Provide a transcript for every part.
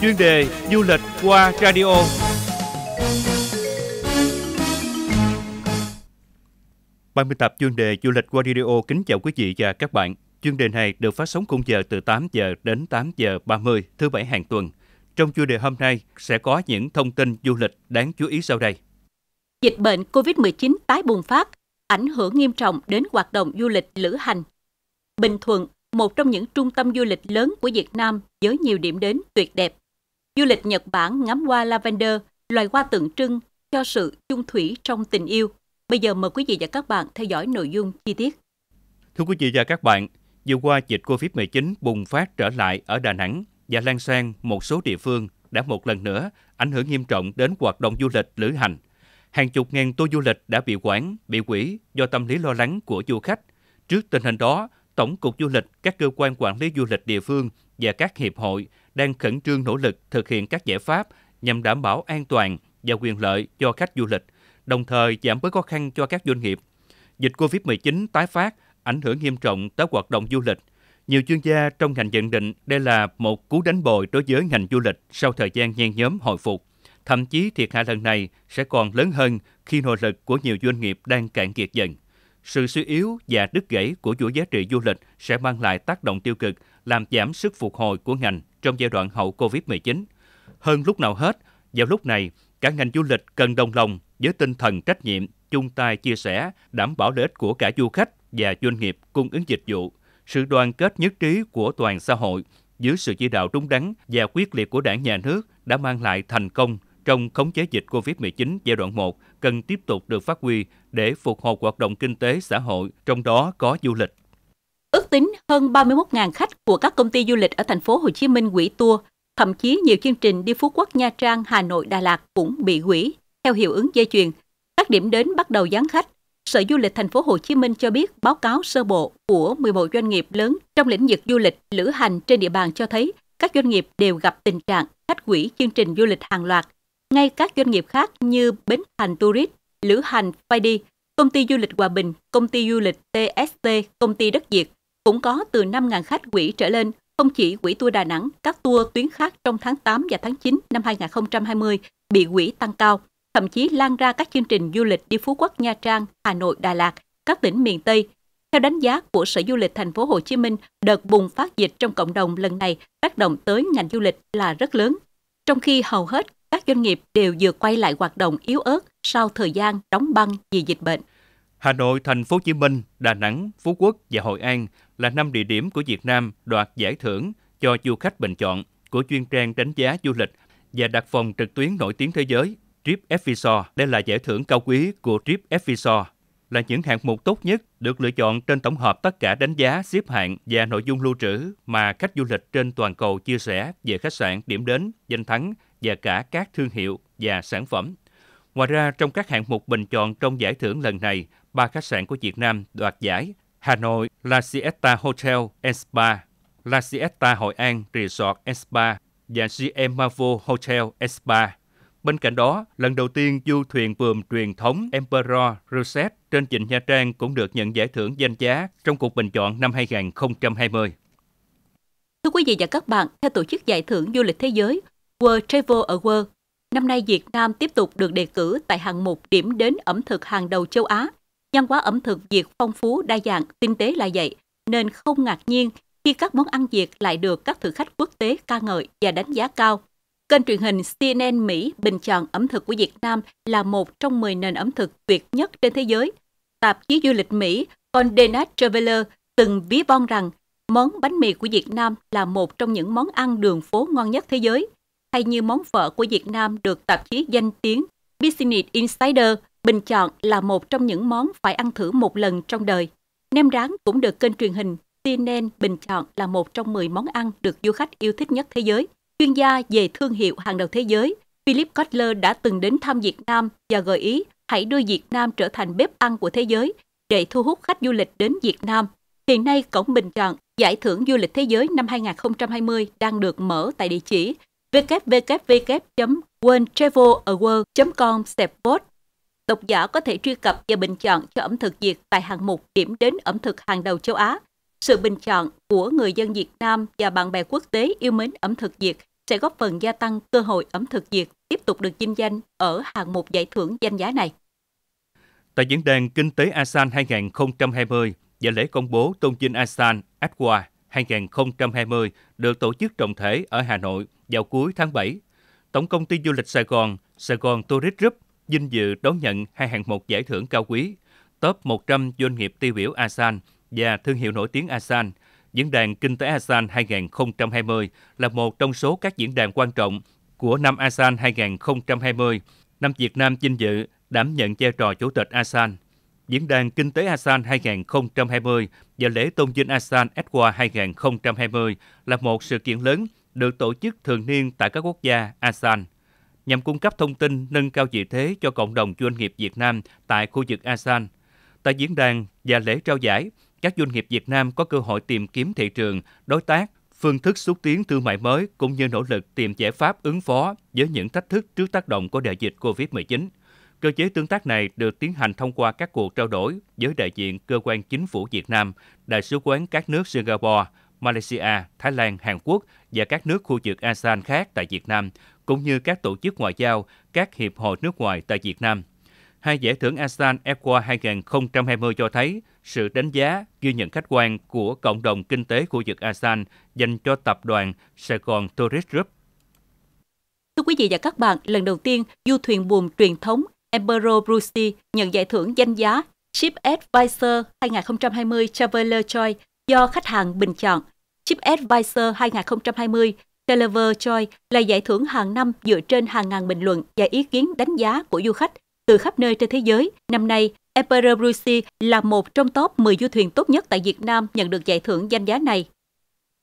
chuyên đề du lịch qua radio. Ban biên tập chuyên đề du lịch qua radio kính chào quý vị và các bạn. Chuyên đề này được phát sóng khung giờ từ 8 giờ đến 8 giờ 30 thứ bảy hàng tuần. Trong chuyên đề hôm nay sẽ có những thông tin du lịch đáng chú ý sau đây. Dịch bệnh COVID-19 tái bùng phát, ảnh hưởng nghiêm trọng đến hoạt động du lịch lữ hành. Bình Thuận một trong những trung tâm du lịch lớn của Việt Nam với nhiều điểm đến tuyệt đẹp Du lịch Nhật Bản ngắm hoa lavender, loài hoa tượng trưng cho sự chung thủy trong tình yêu. Bây giờ mời quý vị và các bạn theo dõi nội dung chi tiết. Thưa quý vị và các bạn, vừa qua dịch COVID-19 bùng phát trở lại ở Đà Nẵng và lan sang một số địa phương đã một lần nữa ảnh hưởng nghiêm trọng đến hoạt động du lịch lữ hành. Hàng chục ngàn tour du lịch đã bị quản, bị quỹ do tâm lý lo lắng của du khách. Trước tình hình đó, Tổng cục Du lịch, các cơ quan quản lý du lịch địa phương và các hiệp hội đang khẩn trương nỗ lực thực hiện các giải pháp nhằm đảm bảo an toàn và quyền lợi cho khách du lịch, đồng thời giảm bớt khó khăn cho các doanh nghiệp. Dịch COVID-19 tái phát ảnh hưởng nghiêm trọng tới hoạt động du lịch. Nhiều chuyên gia trong ngành nhận định đây là một cú đánh bồi đối với ngành du lịch sau thời gian nhen nhóm hồi phục. Thậm chí thiệt hại lần này sẽ còn lớn hơn khi nội lực của nhiều doanh nghiệp đang cạn kiệt dần. Sự suy yếu và đứt gãy của chuỗi giá trị du lịch sẽ mang lại tác động tiêu cực, làm giảm sức phục hồi của ngành trong giai đoạn hậu Covid-19. Hơn lúc nào hết, vào lúc này, cả ngành du lịch cần đồng lòng với tinh thần trách nhiệm, chung tay chia sẻ, đảm bảo lợi ích của cả du khách và doanh nghiệp cung ứng dịch vụ. Sự đoàn kết nhất trí của toàn xã hội dưới sự chỉ đạo đúng đắn và quyết liệt của đảng nhà nước đã mang lại thành công trong khống chế dịch COVID-19 giai đoạn 1 cần tiếp tục được phát huy để phục hồi hoạt động kinh tế xã hội, trong đó có du lịch. Ước tính hơn 31.000 khách của các công ty du lịch ở thành phố Hồ Chí Minh quỷ tour, thậm chí nhiều chương trình đi Phú Quốc, Nha Trang, Hà Nội, Đà Lạt cũng bị hủy. Theo hiệu ứng dây chuyền, các điểm đến bắt đầu gián khách. Sở Du lịch thành phố Hồ Chí Minh cho biết báo cáo sơ bộ của 11 doanh nghiệp lớn trong lĩnh vực du lịch lữ hành trên địa bàn cho thấy các doanh nghiệp đều gặp tình trạng khách quỹ chương trình du lịch hàng loạt ngay các doanh nghiệp khác như Bến Thành Tourist, Lữ Hành, Fadi, Công ty Du lịch Hòa Bình, Công ty Du lịch TST, Công ty Đất Việt cũng có từ 5.000 khách quỹ trở lên, không chỉ quỹ tour Đà Nẵng, các tour tuyến khác trong tháng 8 và tháng 9 năm 2020 bị quỹ tăng cao, thậm chí lan ra các chương trình du lịch đi Phú Quốc, Nha Trang, Hà Nội, Đà Lạt, các tỉnh miền Tây. Theo đánh giá của Sở Du lịch Thành phố Hồ Chí Minh, đợt bùng phát dịch trong cộng đồng lần này tác động tới ngành du lịch là rất lớn. Trong khi hầu hết các doanh nghiệp đều vừa quay lại hoạt động yếu ớt sau thời gian đóng băng vì dịch bệnh. Hà Nội, Thành phố Hồ Chí Minh, Đà Nẵng, Phú Quốc và Hội An là năm địa điểm của Việt Nam đoạt giải thưởng cho du khách bình chọn của chuyên trang đánh giá du lịch và đặt phòng trực tuyến nổi tiếng thế giới Trip Advisor. Đây là giải thưởng cao quý của Trip Advisor là những hạng mục tốt nhất được lựa chọn trên tổng hợp tất cả đánh giá, xếp hạng và nội dung lưu trữ mà khách du lịch trên toàn cầu chia sẻ về khách sạn, điểm đến, danh thắng và cả các thương hiệu và sản phẩm. Ngoài ra, trong các hạng mục bình chọn trong giải thưởng lần này, ba khách sạn của Việt Nam đoạt giải Hà Nội La Siesta Hotel and Spa, La Siesta Hội An Resort and Spa và GM Marvel Hotel and Spa. Bên cạnh đó, lần đầu tiên du thuyền vườn truyền thống Emperor Rosette trên Trịnh Nha Trang cũng được nhận giải thưởng danh giá trong cuộc bình chọn năm 2020. Thưa quý vị và các bạn, theo Tổ chức Giải thưởng Du lịch Thế giới, World Travel Award. Năm nay Việt Nam tiếp tục được đề cử tại hạng mục điểm đến ẩm thực hàng đầu châu Á. Nhân quá ẩm thực Việt phong phú, đa dạng, tinh tế là vậy, nên không ngạc nhiên khi các món ăn Việt lại được các thực khách quốc tế ca ngợi và đánh giá cao. Kênh truyền hình CNN Mỹ bình chọn ẩm thực của Việt Nam là một trong 10 nền ẩm thực tuyệt nhất trên thế giới. Tạp chí du lịch Mỹ Condé Nast Traveler từng ví von rằng món bánh mì của Việt Nam là một trong những món ăn đường phố ngon nhất thế giới – hay như món phở của Việt Nam được tạp chí danh tiếng Business Insider bình chọn là một trong những món phải ăn thử một lần trong đời. Nem rán cũng được kênh truyền hình CNN bình chọn là một trong 10 món ăn được du khách yêu thích nhất thế giới. Chuyên gia về thương hiệu hàng đầu thế giới, Philip Kotler đã từng đến thăm Việt Nam và gợi ý hãy đưa Việt Nam trở thành bếp ăn của thế giới để thu hút khách du lịch đến Việt Nam. Hiện nay, cổng bình chọn Giải thưởng du lịch thế giới năm 2020 đang được mở tại địa chỉ www.quentravelaward.com vote Độc giả có thể truy cập và bình chọn cho ẩm thực Việt tại hạng mục điểm đến ẩm thực hàng đầu châu Á. Sự bình chọn của người dân Việt Nam và bạn bè quốc tế yêu mến ẩm thực Việt sẽ góp phần gia tăng cơ hội ẩm thực Việt tiếp tục được vinh danh ở hạng mục giải thưởng danh giá này. Tại diễn đàn Kinh tế ASEAN 2020 và lễ công bố tôn vinh ASEAN, ATQUA 2020 được tổ chức trọng thể ở Hà Nội vào cuối tháng 7. Tổng công ty du lịch Sài Gòn, Sài Gòn Tourist Group vinh dự đón nhận hai hạng mục giải thưởng cao quý, top 100 doanh nghiệp tiêu biểu ASEAN và thương hiệu nổi tiếng ASEAN. Diễn đàn Kinh tế ASEAN 2020 là một trong số các diễn đàn quan trọng của năm ASEAN 2020, năm Việt Nam vinh dự đảm nhận vai trò chủ tịch ASEAN. Diễn đàn Kinh tế ASEAN 2020 và lễ tôn vinh ASEAN Expo 2020 là một sự kiện lớn được tổ chức thường niên tại các quốc gia ASEAN nhằm cung cấp thông tin nâng cao vị thế cho cộng đồng doanh nghiệp Việt Nam tại khu vực ASEAN. Tại diễn đàn và lễ trao giải, các doanh nghiệp Việt Nam có cơ hội tìm kiếm thị trường, đối tác, phương thức xúc tiến thương mại mới cũng như nỗ lực tìm giải pháp ứng phó với những thách thức trước tác động của đại dịch COVID-19. Cơ chế tương tác này được tiến hành thông qua các cuộc trao đổi với đại diện cơ quan chính phủ Việt Nam, đại sứ quán các nước Singapore, Malaysia, Thái Lan, Hàn Quốc và các nước khu vực ASEAN khác tại Việt Nam, cũng như các tổ chức ngoại giao, các hiệp hội nước ngoài tại Việt Nam. Hai giải thưởng ASEAN EPQUA 2020 cho thấy sự đánh giá, ghi nhận khách quan của cộng đồng kinh tế khu vực ASEAN dành cho tập đoàn Sài Gòn Tourist Group Thưa quý vị và các bạn, lần đầu tiên, du thuyền buồm truyền thống Emperor Brucey nhận giải thưởng danh giá Chip Advisor 2020 Traveler Choice do khách hàng bình chọn. Chip Advisor 2020 Traveler Choice là giải thưởng hàng năm dựa trên hàng ngàn bình luận và ý kiến đánh giá của du khách từ khắp nơi trên thế giới. Năm nay, Emperor Brucey là một trong top 10 du thuyền tốt nhất tại Việt Nam nhận được giải thưởng danh giá này.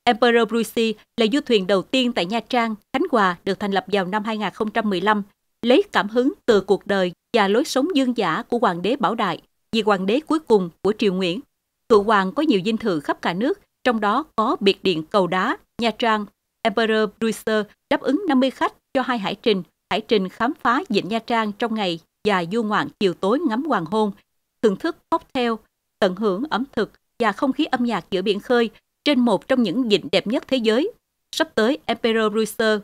Emperor Brucey là du thuyền đầu tiên tại Nha Trang, Khánh Hòa được thành lập vào năm 2015 lấy cảm hứng từ cuộc đời và lối sống dương giả của hoàng đế Bảo Đại, vị hoàng đế cuối cùng của triều Nguyễn. Cựu hoàng có nhiều dinh thự khắp cả nước, trong đó có biệt điện Cầu Đá, Nha Trang. Emperor Bruiser đáp ứng 50 khách cho hai hải trình, hải trình khám phá vịnh Nha Trang trong ngày và du ngoạn chiều tối ngắm hoàng hôn, thưởng thức cocktail, tận hưởng ẩm thực và không khí âm nhạc giữa biển khơi trên một trong những vịnh đẹp nhất thế giới. Sắp tới Emperor Bruiser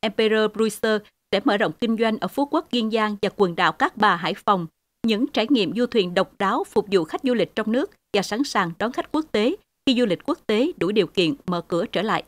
Emperor Bruiser sẽ mở rộng kinh doanh ở Phú Quốc, Kiên Giang và quần đảo Cát Bà, Hải Phòng. Những trải nghiệm du thuyền độc đáo phục vụ khách du lịch trong nước và sẵn sàng đón khách quốc tế khi du lịch quốc tế đủ điều kiện mở cửa trở lại.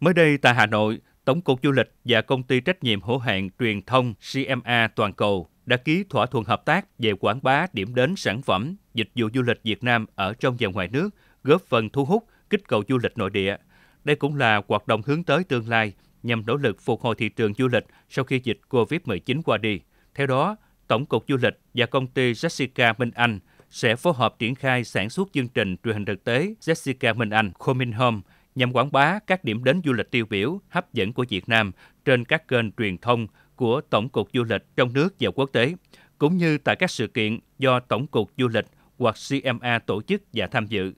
Mới đây tại Hà Nội, Tổng cục Du lịch và Công ty trách nhiệm hữu hạn truyền thông CMA Toàn cầu đã ký thỏa thuận hợp tác về quảng bá điểm đến sản phẩm, dịch vụ du lịch Việt Nam ở trong và ngoài nước, góp phần thu hút, kích cầu du lịch nội địa. Đây cũng là hoạt động hướng tới tương lai nhằm nỗ lực phục hồi thị trường du lịch sau khi dịch COVID-19 qua đi. Theo đó, Tổng cục Du lịch và công ty Jessica Minh Anh sẽ phối hợp triển khai sản xuất chương trình truyền hình thực tế Jessica Minh Anh Coming Home nhằm quảng bá các điểm đến du lịch tiêu biểu hấp dẫn của Việt Nam trên các kênh truyền thông của Tổng cục Du lịch trong nước và quốc tế, cũng như tại các sự kiện do Tổng cục Du lịch hoặc CMA tổ chức và tham dự.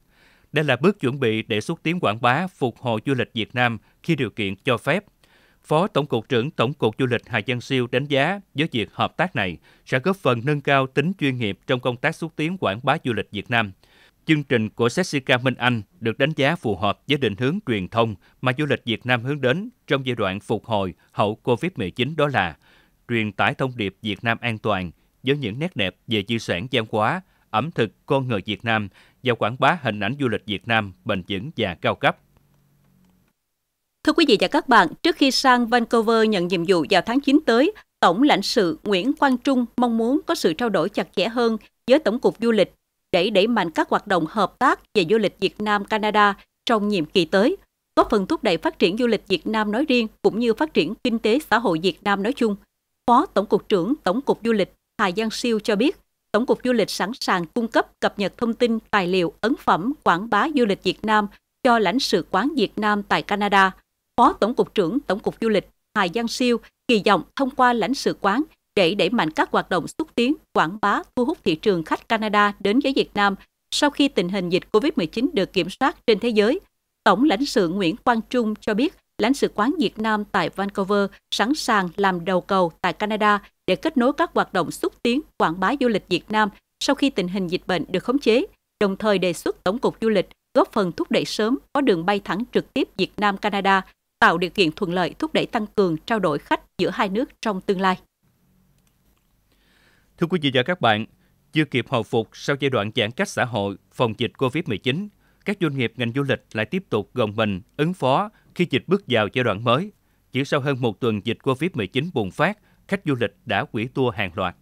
Đây là bước chuẩn bị để xúc tiến quảng bá phục hồi du lịch Việt Nam khi điều kiện cho phép. Phó Tổng cục trưởng Tổng cục Du lịch Hà Giang Siêu đánh giá với việc hợp tác này sẽ góp phần nâng cao tính chuyên nghiệp trong công tác xúc tiến quảng bá du lịch Việt Nam. Chương trình của Jessica Minh Anh được đánh giá phù hợp với định hướng truyền thông mà du lịch Việt Nam hướng đến trong giai đoạn phục hồi hậu Covid-19 đó là truyền tải thông điệp Việt Nam an toàn với những nét đẹp về di sản văn hóa, ẩm thực, con người Việt Nam và quảng bá hình ảnh du lịch Việt Nam bền vững và cao cấp. Thưa quý vị và các bạn, trước khi sang Vancouver nhận nhiệm vụ vào tháng 9 tới, Tổng lãnh sự Nguyễn Quang Trung mong muốn có sự trao đổi chặt chẽ hơn với Tổng cục Du lịch để đẩy mạnh các hoạt động hợp tác về du lịch Việt Nam-Canada trong nhiệm kỳ tới, góp phần thúc đẩy phát triển du lịch Việt Nam nói riêng cũng như phát triển kinh tế xã hội Việt Nam nói chung. Phó Tổng cục trưởng Tổng cục Du lịch Hà Giang Siêu cho biết, Tổng cục Du lịch sẵn sàng cung cấp cập nhật thông tin, tài liệu, ấn phẩm, quảng bá du lịch Việt Nam cho lãnh sự quán Việt Nam tại Canada – Phó Tổng cục trưởng Tổng cục Du lịch Hà Giang Siêu kỳ vọng thông qua lãnh sự quán để đẩy mạnh các hoạt động xúc tiến, quảng bá, thu hút thị trường khách Canada đến với Việt Nam sau khi tình hình dịch COVID-19 được kiểm soát trên thế giới. Tổng lãnh sự Nguyễn Quang Trung cho biết lãnh sự quán Việt Nam tại Vancouver sẵn sàng làm đầu cầu tại Canada để kết nối các hoạt động xúc tiến, quảng bá du lịch Việt Nam sau khi tình hình dịch bệnh được khống chế, đồng thời đề xuất Tổng cục Du lịch góp phần thúc đẩy sớm có đường bay thẳng trực tiếp Việt Nam-Canada tạo điều kiện thuận lợi thúc đẩy tăng cường trao đổi khách giữa hai nước trong tương lai. Thưa quý vị và các bạn, chưa kịp hồi phục sau giai đoạn giãn cách xã hội phòng dịch COVID-19, các doanh nghiệp ngành du lịch lại tiếp tục gồng mình ứng phó khi dịch bước vào giai đoạn mới. Chỉ sau hơn một tuần dịch COVID-19 bùng phát, khách du lịch đã quỷ tour hàng loạt.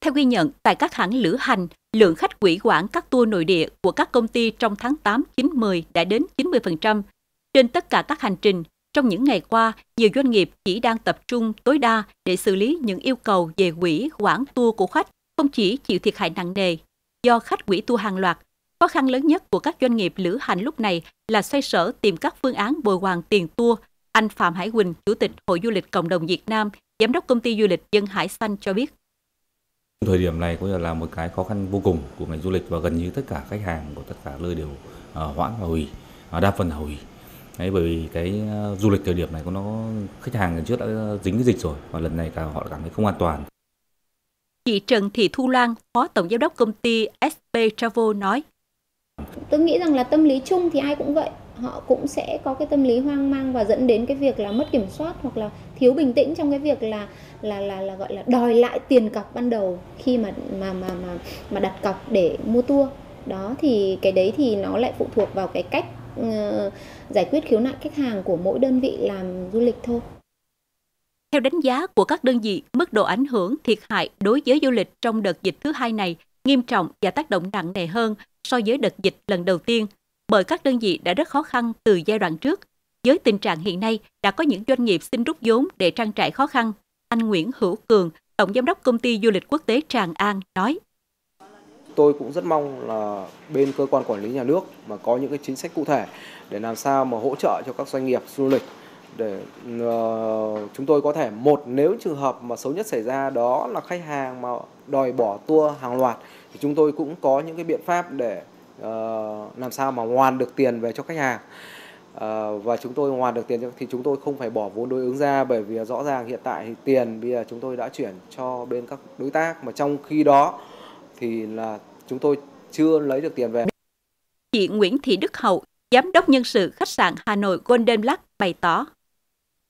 Theo ghi nhận, tại các hãng lữ hành, lượng khách quỷ quản các tour nội địa của các công ty trong tháng 8, 9, 10 đã đến 90% trên tất cả các hành trình, trong những ngày qua, nhiều doanh nghiệp chỉ đang tập trung tối đa để xử lý những yêu cầu về quỹ hoãn tour của khách, không chỉ chịu thiệt hại nặng nề do khách quỹ tour hàng loạt. Khó khăn lớn nhất của các doanh nghiệp lữ hành lúc này là xoay sở tìm các phương án bồi hoàn tiền tour. Anh Phạm Hải Quỳnh, Chủ tịch Hội Du lịch Cộng đồng Việt Nam, Giám đốc Công ty Du lịch Dân Hải Xanh cho biết. Thời điểm này có là một cái khó khăn vô cùng của ngành du lịch và gần như tất cả khách hàng của tất cả nơi đều ờ, hoãn và hủy, ờ, đa phần hủy. Đấy, bởi vì cái ờ, du lịch thời điểm này của nó khách hàng lần trước đã dính cái dịch rồi và lần này cả họ cảm thấy không an toàn. Chị Trần Thị Thu Lan, Phó Tổng Giám đốc công ty SP Travel nói. Tôi nghĩ rằng là tâm lý chung thì ai cũng vậy. Họ cũng sẽ có cái tâm lý hoang mang và dẫn đến cái việc là mất kiểm soát hoặc là thiếu bình tĩnh trong cái việc là là là, là gọi là đòi lại tiền cọc ban đầu khi mà mà mà mà, mà đặt cọc để mua tour. Đó thì cái đấy thì nó lại phụ thuộc vào cái cách Ừ, giải quyết khiếu nại khách hàng của mỗi đơn vị làm du lịch thôi. Theo đánh giá của các đơn vị, mức độ ảnh hưởng thiệt hại đối với du lịch trong đợt dịch thứ hai này nghiêm trọng và tác động nặng nề hơn so với đợt dịch lần đầu tiên, bởi các đơn vị đã rất khó khăn từ giai đoạn trước. Với tình trạng hiện nay, đã có những doanh nghiệp xin rút vốn để trang trải khó khăn. Anh Nguyễn Hữu Cường, Tổng Giám đốc Công ty Du lịch Quốc tế Tràng An nói tôi cũng rất mong là bên cơ quan quản lý nhà nước mà có những cái chính sách cụ thể để làm sao mà hỗ trợ cho các doanh nghiệp du lịch để uh, chúng tôi có thể một nếu trường hợp mà xấu nhất xảy ra đó là khách hàng mà đòi bỏ tour hàng loạt thì chúng tôi cũng có những cái biện pháp để uh, làm sao mà hoàn được tiền về cho khách hàng uh, và chúng tôi hoàn được tiền thì chúng tôi không phải bỏ vốn đối ứng ra bởi vì rõ ràng hiện tại thì tiền bây giờ chúng tôi đã chuyển cho bên các đối tác mà trong khi đó thì là chúng tôi chưa lấy được tiền về. Chị Nguyễn Thị Đức Hậu, Giám đốc nhân sự khách sạn Hà Nội Golden Black bày tỏ.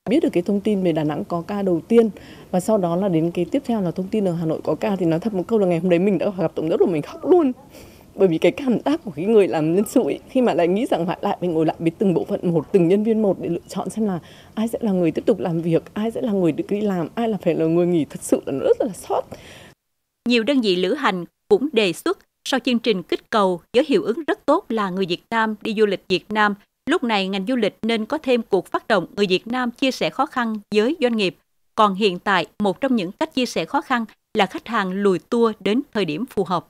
Biết được cái thông tin về Đà Nẵng có ca đầu tiên và sau đó là đến cái tiếp theo là thông tin ở Hà Nội có ca thì nói thật một câu là ngày hôm đấy mình đã gặp tổng đốc rồi mình khóc luôn bởi vì cái cảm giác của cái người làm nhân sự ấy, khi mà lại nghĩ rằng lại lại mình ngồi lại với từng bộ phận một từng nhân viên một để lựa chọn xem là ai sẽ là người tiếp tục làm việc ai sẽ là người được đi làm ai là phải là người nghỉ thật sự là rất là sót nhiều đơn vị lữ hành cũng đề xuất sau chương trình kích cầu với hiệu ứng rất tốt là người Việt Nam đi du lịch Việt Nam, lúc này ngành du lịch nên có thêm cuộc phát động người Việt Nam chia sẻ khó khăn với doanh nghiệp. Còn hiện tại, một trong những cách chia sẻ khó khăn là khách hàng lùi tour đến thời điểm phù hợp.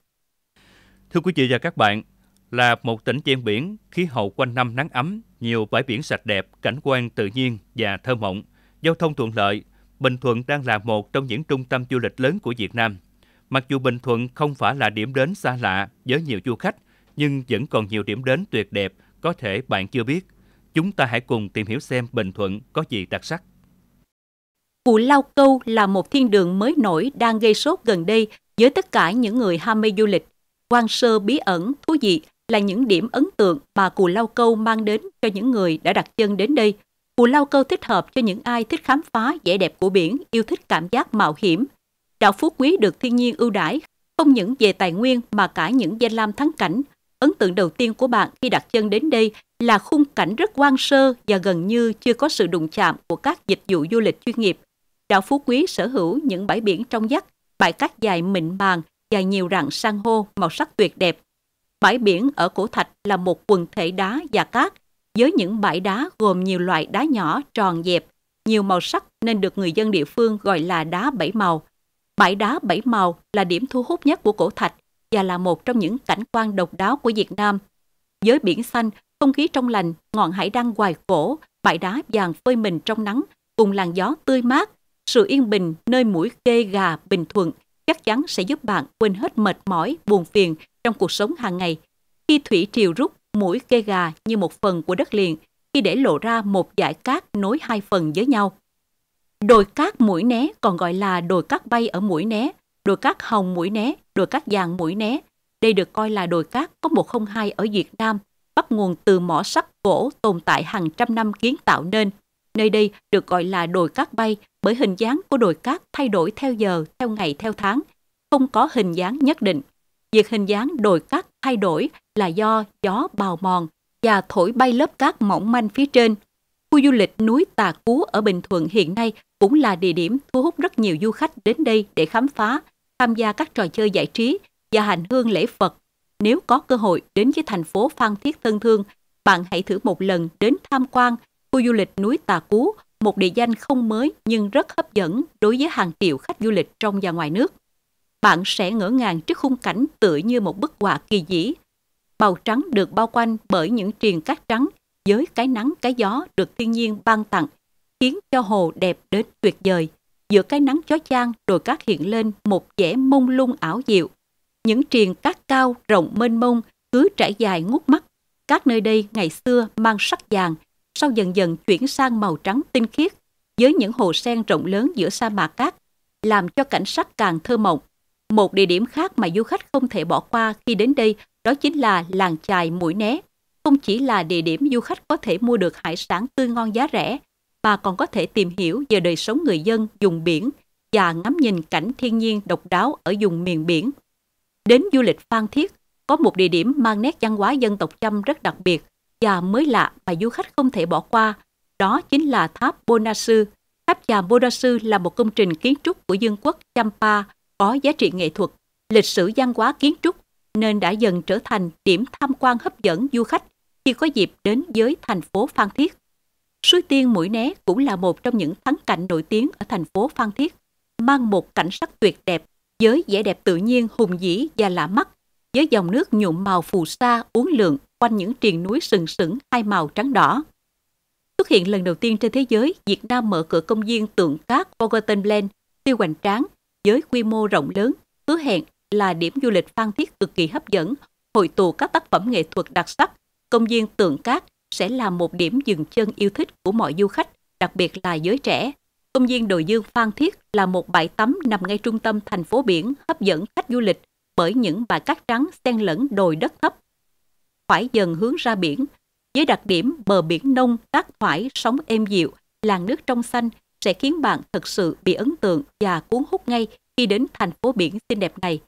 Thưa quý vị và các bạn, là một tỉnh ven biển, khí hậu quanh năm nắng ấm, nhiều bãi biển sạch đẹp, cảnh quan tự nhiên và thơ mộng, giao thông thuận lợi, Bình Thuận đang là một trong những trung tâm du lịch lớn của Việt Nam – Mặc dù Bình Thuận không phải là điểm đến xa lạ với nhiều du khách, nhưng vẫn còn nhiều điểm đến tuyệt đẹp có thể bạn chưa biết. Chúng ta hãy cùng tìm hiểu xem Bình Thuận có gì đặc sắc. Cù Lao Câu là một thiên đường mới nổi đang gây sốt gần đây với tất cả những người ham mê du lịch. quang sơ bí ẩn, thú vị là những điểm ấn tượng mà Cù Lao Câu mang đến cho những người đã đặt chân đến đây. Cù Lao Câu thích hợp cho những ai thích khám phá vẻ đẹp của biển, yêu thích cảm giác mạo hiểm, đảo Phú Quý được thiên nhiên ưu đãi, không những về tài nguyên mà cả những danh lam thắng cảnh. Ấn tượng đầu tiên của bạn khi đặt chân đến đây là khung cảnh rất quan sơ và gần như chưa có sự đụng chạm của các dịch vụ du lịch chuyên nghiệp. Đảo Phú Quý sở hữu những bãi biển trong vắt, bãi cát dài mịn màng và nhiều rặng san hô màu sắc tuyệt đẹp. Bãi biển ở Cổ Thạch là một quần thể đá và cát với những bãi đá gồm nhiều loại đá nhỏ tròn dẹp, nhiều màu sắc nên được người dân địa phương gọi là đá bảy màu. Bãi đá bảy màu là điểm thu hút nhất của cổ thạch và là một trong những cảnh quan độc đáo của Việt Nam. Với biển xanh, không khí trong lành, ngọn hải đăng hoài cổ, bãi đá vàng phơi mình trong nắng, cùng làn gió tươi mát, sự yên bình nơi mũi kê gà bình thuận chắc chắn sẽ giúp bạn quên hết mệt mỏi, buồn phiền trong cuộc sống hàng ngày. Khi thủy triều rút, mũi kê gà như một phần của đất liền, khi để lộ ra một dải cát nối hai phần với nhau. Đồi cát mũi né còn gọi là đồi cát bay ở mũi né, đồi cát hồng mũi né, đồi cát vàng mũi né. Đây được coi là đồi cát có 102 ở Việt Nam, bắt nguồn từ mỏ sắt gỗ tồn tại hàng trăm năm kiến tạo nên. Nơi đây được gọi là đồi cát bay bởi hình dáng của đồi cát thay đổi theo giờ, theo ngày, theo tháng, không có hình dáng nhất định. Việc hình dáng đồi cát thay đổi là do gió bào mòn và thổi bay lớp cát mỏng manh phía trên Khu du lịch núi Tà Cú ở Bình Thuận hiện nay cũng là địa điểm thu hút rất nhiều du khách đến đây để khám phá, tham gia các trò chơi giải trí và hành hương lễ Phật. Nếu có cơ hội đến với thành phố Phan Thiết Tân Thương, bạn hãy thử một lần đến tham quan khu du lịch núi Tà Cú, một địa danh không mới nhưng rất hấp dẫn đối với hàng triệu khách du lịch trong và ngoài nước. Bạn sẽ ngỡ ngàng trước khung cảnh tựa như một bức họa kỳ dĩ. bầu trắng được bao quanh bởi những triền cát trắng với cái nắng cái gió được thiên nhiên ban tặng, khiến cho hồ đẹp đến tuyệt vời. Giữa cái nắng chói chang đồi cát hiện lên một vẻ mông lung ảo diệu. Những triền cát cao rộng mênh mông cứ trải dài ngút mắt. Các nơi đây ngày xưa mang sắc vàng, sau dần dần chuyển sang màu trắng tinh khiết với những hồ sen rộng lớn giữa sa mạc cát, làm cho cảnh sắc càng thơ mộng. Một địa điểm khác mà du khách không thể bỏ qua khi đến đây đó chính là làng chài Mũi Né không chỉ là địa điểm du khách có thể mua được hải sản tươi ngon giá rẻ, mà còn có thể tìm hiểu về đời sống người dân dùng biển và ngắm nhìn cảnh thiên nhiên độc đáo ở vùng miền biển. Đến du lịch Phan Thiết, có một địa điểm mang nét văn hóa dân tộc Chăm rất đặc biệt và mới lạ mà du khách không thể bỏ qua, đó chính là tháp Bonasư. Tháp chàm Bonasư là một công trình kiến trúc của Dương quốc Champa có giá trị nghệ thuật, lịch sử văn hóa kiến trúc nên đã dần trở thành điểm tham quan hấp dẫn du khách khi có dịp đến với thành phố Phan Thiết. Suối Tiên Mũi Né cũng là một trong những thắng cảnh nổi tiếng ở thành phố Phan Thiết, mang một cảnh sắc tuyệt đẹp với vẻ đẹp tự nhiên hùng vĩ và lạ mắt, với dòng nước nhuộm màu phù sa uốn lượn quanh những triền núi sừng sững hai màu trắng đỏ. Xuất hiện lần đầu tiên trên thế giới, Việt Nam mở cửa công viên tượng cát Forgotten Land tiêu hoành tráng với quy mô rộng lớn, hứa hẹn là điểm du lịch Phan Thiết cực kỳ hấp dẫn, hội tụ các tác phẩm nghệ thuật đặc sắc công viên Tượng Cát sẽ là một điểm dừng chân yêu thích của mọi du khách, đặc biệt là giới trẻ. Công viên Đồi Dương Phan Thiết là một bãi tắm nằm ngay trung tâm thành phố biển hấp dẫn khách du lịch bởi những bãi cát trắng xen lẫn đồi đất thấp. Phải dần hướng ra biển, với đặc điểm bờ biển nông, cát thoải, sóng êm dịu, làn nước trong xanh sẽ khiến bạn thật sự bị ấn tượng và cuốn hút ngay khi đến thành phố biển xinh đẹp này.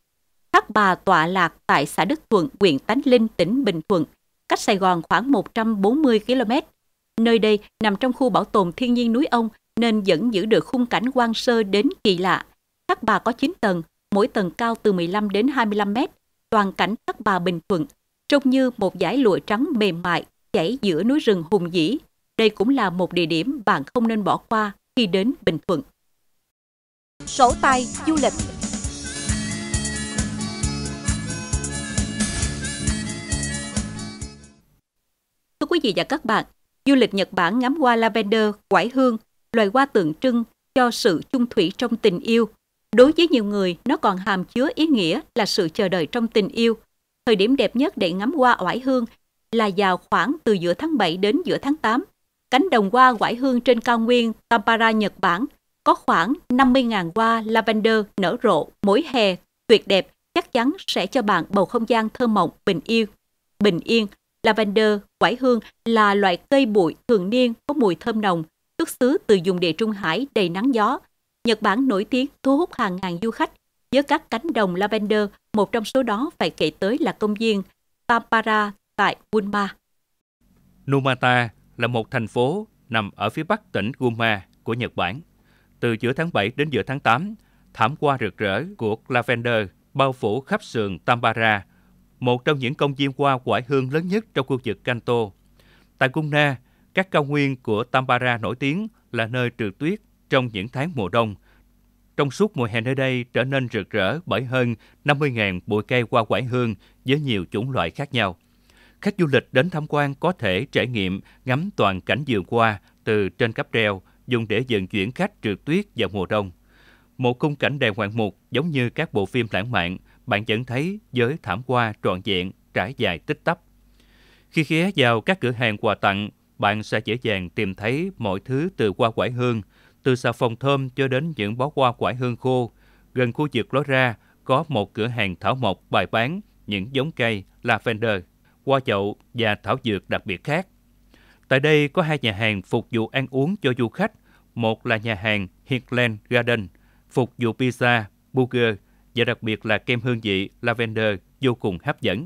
Thác bà tọa lạc tại xã Đức Thuận, huyện Tánh Linh, tỉnh Bình Thuận, cách Sài Gòn khoảng 140 km. Nơi đây nằm trong khu bảo tồn thiên nhiên núi ông nên vẫn giữ được khung cảnh quan sơ đến kỳ lạ. Thác bà có 9 tầng, mỗi tầng cao từ 15 đến 25 mét, toàn cảnh thác bà Bình Thuận, trông như một dải lụa trắng mềm mại chảy giữa núi rừng hùng vĩ. Đây cũng là một địa điểm bạn không nên bỏ qua khi đến Bình Thuận. Sổ tay du lịch quý vị và các bạn, du lịch Nhật Bản ngắm hoa lavender, quải hương, loài hoa tượng trưng cho sự chung thủy trong tình yêu. Đối với nhiều người, nó còn hàm chứa ý nghĩa là sự chờ đợi trong tình yêu. Thời điểm đẹp nhất để ngắm hoa oải hương là vào khoảng từ giữa tháng 7 đến giữa tháng 8. Cánh đồng hoa quải hương trên cao nguyên Tampara, Nhật Bản có khoảng 50.000 hoa lavender nở rộ mỗi hè tuyệt đẹp chắc chắn sẽ cho bạn bầu không gian thơ mộng bình yên. Bình yên Lavender, quải hương là loại cây bụi thường niên có mùi thơm nồng, xuất xứ từ vùng địa Trung Hải đầy nắng gió. Nhật Bản nổi tiếng thu hút hàng ngàn du khách. Với các cánh đồng lavender, một trong số đó phải kể tới là công viên Tampara tại Gunma. Numata là một thành phố nằm ở phía bắc tỉnh Gunma của Nhật Bản. Từ giữa tháng 7 đến giữa tháng 8, thảm hoa rực rỡ của lavender bao phủ khắp sườn Tampara một trong những công viên hoa quải hương lớn nhất trong khu vực Kanto. Tại Cung Na, các cao nguyên của Tambara nổi tiếng là nơi trượt tuyết trong những tháng mùa đông. Trong suốt mùa hè nơi đây trở nên rực rỡ bởi hơn 50.000 bụi cây hoa quải hương với nhiều chủng loại khác nhau. Khách du lịch đến tham quan có thể trải nghiệm ngắm toàn cảnh vườn hoa từ trên cáp treo dùng để vận chuyển khách trượt tuyết vào mùa đông. Một khung cảnh đầy ngoạn mục giống như các bộ phim lãng mạn – bạn vẫn thấy giới thảm hoa trọn vẹn trải dài tích tắp. Khi ghé vào các cửa hàng quà tặng, bạn sẽ dễ dàng tìm thấy mọi thứ từ hoa quải hương, từ xà phòng thơm cho đến những bó hoa quải hương khô. Gần khu vực lối ra có một cửa hàng thảo mộc bày bán những giống cây lavender, hoa chậu và thảo dược đặc biệt khác. Tại đây có hai nhà hàng phục vụ ăn uống cho du khách. Một là nhà hàng Hickland Garden, phục vụ pizza, burger và đặc biệt là kem hương vị lavender vô cùng hấp dẫn.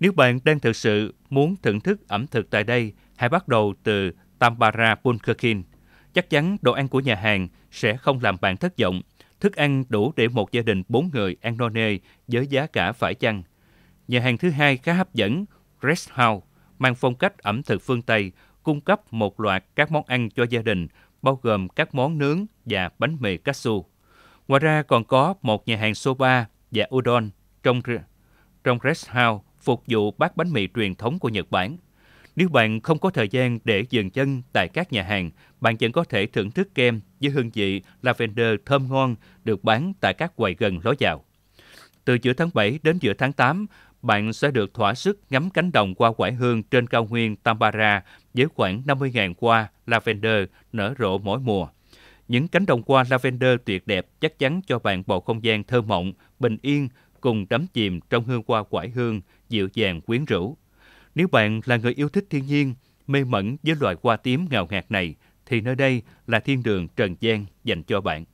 Nếu bạn đang thực sự muốn thưởng thức ẩm thực tại đây, hãy bắt đầu từ Tambara Pulkerkin. Chắc chắn đồ ăn của nhà hàng sẽ không làm bạn thất vọng. Thức ăn đủ để một gia đình 4 người ăn no nê với giá cả phải chăng. Nhà hàng thứ hai khá hấp dẫn, Rest House, mang phong cách ẩm thực phương Tây, cung cấp một loạt các món ăn cho gia đình, bao gồm các món nướng và bánh mì cashew. Ngoài ra còn có một nhà hàng soba và udon trong trong Rest House phục vụ bát bánh mì truyền thống của Nhật Bản. Nếu bạn không có thời gian để dừng chân tại các nhà hàng, bạn vẫn có thể thưởng thức kem với hương vị lavender thơm ngon được bán tại các quầy gần lối vào. Từ giữa tháng 7 đến giữa tháng 8, bạn sẽ được thỏa sức ngắm cánh đồng qua quải hương trên cao nguyên Tambara với khoảng 50.000 hoa lavender nở rộ mỗi mùa. Những cánh đồng hoa lavender tuyệt đẹp chắc chắn cho bạn bầu không gian thơ mộng, bình yên cùng đắm chìm trong hương hoa quải hương dịu dàng quyến rũ. Nếu bạn là người yêu thích thiên nhiên, mê mẩn với loài hoa tím ngào ngạt này, thì nơi đây là thiên đường trần gian dành cho bạn.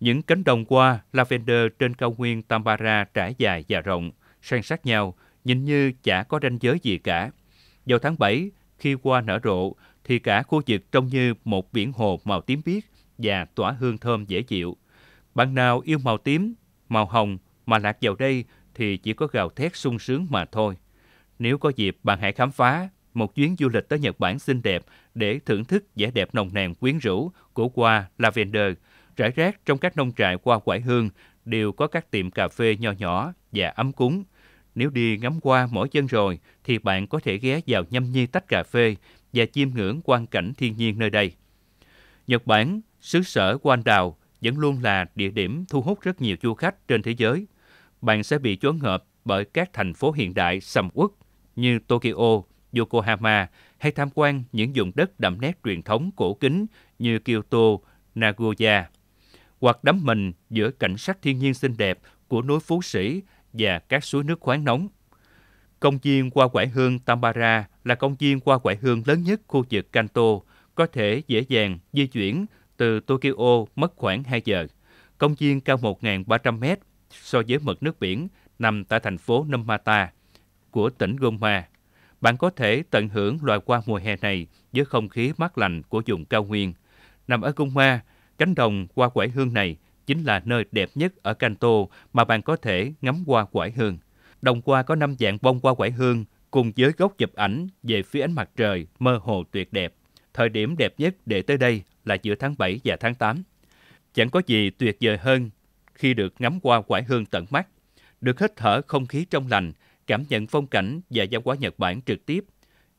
Những cánh đồng hoa lavender trên cao nguyên Tambara trải dài và rộng, san sát nhau, nhìn như chả có ranh giới gì cả. Vào tháng 7, khi hoa nở rộ, thì cả khu vực trông như một biển hồ màu tím biếc, và tỏa hương thơm dễ chịu. Bạn nào yêu màu tím, màu hồng mà lạc vào đây thì chỉ có gào thét sung sướng mà thôi. Nếu có dịp, bạn hãy khám phá một chuyến du lịch tới Nhật Bản xinh đẹp để thưởng thức vẻ đẹp nồng nàn quyến rũ của hoa lavender. Rải rác trong các nông trại hoa quải hương đều có các tiệm cà phê nho nhỏ và ấm cúng. Nếu đi ngắm qua mỗi chân rồi thì bạn có thể ghé vào nhâm nhi tách cà phê và chiêm ngưỡng quang cảnh thiên nhiên nơi đây. Nhật Bản Xứ sở của anh đào vẫn luôn là địa điểm thu hút rất nhiều du khách trên thế giới. Bạn sẽ bị choáng ngợp bởi các thành phố hiện đại sầm uất như Tokyo, Yokohama hay tham quan những vùng đất đậm nét truyền thống cổ kính như Kyoto, Nagoya hoặc đắm mình giữa cảnh sắc thiên nhiên xinh đẹp của núi Phú Sĩ và các suối nước khoáng nóng. Công viên qua quải hương Tambara là công viên qua quải hương lớn nhất khu vực Kanto, có thể dễ dàng di chuyển từ Tokyo mất khoảng 2 giờ. Công viên cao 1.300 mét so với mực nước biển nằm tại thành phố Numata của tỉnh Goma. Bạn có thể tận hưởng loài hoa mùa hè này với không khí mát lành của vùng cao nguyên. Nằm ở Goma, cánh đồng hoa quải hương này chính là nơi đẹp nhất ở Kanto mà bạn có thể ngắm hoa quải hương. Đồng hoa có năm dạng bông hoa quải hương cùng với góc chụp ảnh về phía ánh mặt trời mơ hồ tuyệt đẹp. Thời điểm đẹp nhất để tới đây là giữa tháng 7 và tháng 8. Chẳng có gì tuyệt vời hơn khi được ngắm qua quải hương tận mắt, được hít thở không khí trong lành, cảm nhận phong cảnh và văn hóa Nhật Bản trực tiếp.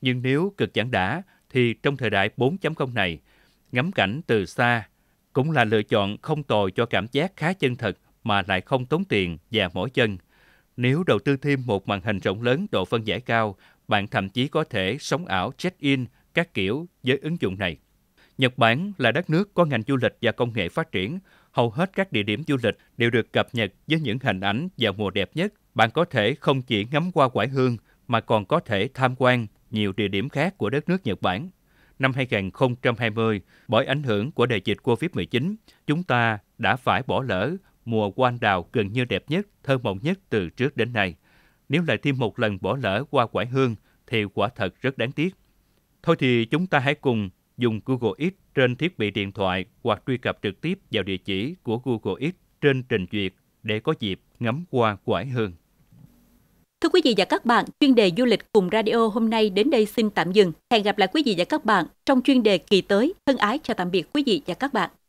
Nhưng nếu cực chẳng đã, thì trong thời đại 4.0 này, ngắm cảnh từ xa cũng là lựa chọn không tồi cho cảm giác khá chân thật mà lại không tốn tiền và mỏi chân. Nếu đầu tư thêm một màn hình rộng lớn độ phân giải cao, bạn thậm chí có thể sống ảo check-in các kiểu với ứng dụng này. Nhật Bản là đất nước có ngành du lịch và công nghệ phát triển. Hầu hết các địa điểm du lịch đều được cập nhật với những hình ảnh và mùa đẹp nhất. Bạn có thể không chỉ ngắm qua quải hương mà còn có thể tham quan nhiều địa điểm khác của đất nước Nhật Bản. Năm 2020, bởi ảnh hưởng của đại dịch COVID-19, chúng ta đã phải bỏ lỡ mùa hoa anh đào gần như đẹp nhất, thơ mộng nhất từ trước đến nay. Nếu lại thêm một lần bỏ lỡ qua quải hương thì quả thật rất đáng tiếc. Thôi thì chúng ta hãy cùng dùng Google X trên thiết bị điện thoại hoặc truy cập trực tiếp vào địa chỉ của Google X trên trình duyệt để có dịp ngắm qua quải hơn. Thưa quý vị và các bạn, chuyên đề du lịch cùng radio hôm nay đến đây xin tạm dừng. Hẹn gặp lại quý vị và các bạn trong chuyên đề kỳ tới. Thân ái chào tạm biệt quý vị và các bạn.